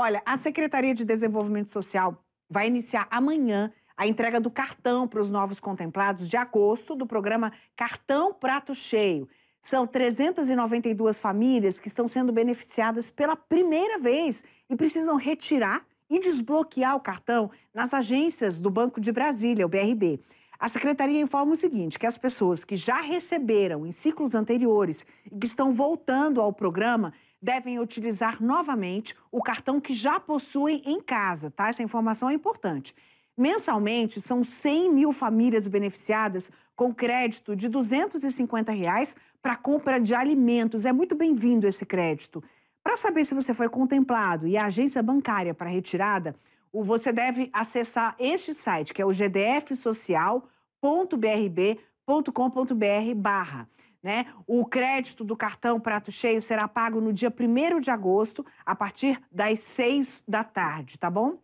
Olha, a Secretaria de Desenvolvimento Social vai iniciar amanhã a entrega do cartão para os novos contemplados de agosto do programa Cartão Prato Cheio. São 392 famílias que estão sendo beneficiadas pela primeira vez e precisam retirar e desbloquear o cartão nas agências do Banco de Brasília, o BRB. A secretaria informa o seguinte: que as pessoas que já receberam em ciclos anteriores e que estão voltando ao programa devem utilizar novamente o cartão que já possuem em casa, tá? Essa informação é importante. Mensalmente, são 100 mil famílias beneficiadas com crédito de R$ 250 reais para compra de alimentos. É muito bem-vindo esse crédito. Para saber se você foi contemplado e a agência bancária para retirada, você deve acessar este site, que é o gdfsocial.brb.com.br barra. Né? O crédito do cartão Prato Cheio será pago no dia 1 de agosto, a partir das 6 da tarde, tá bom?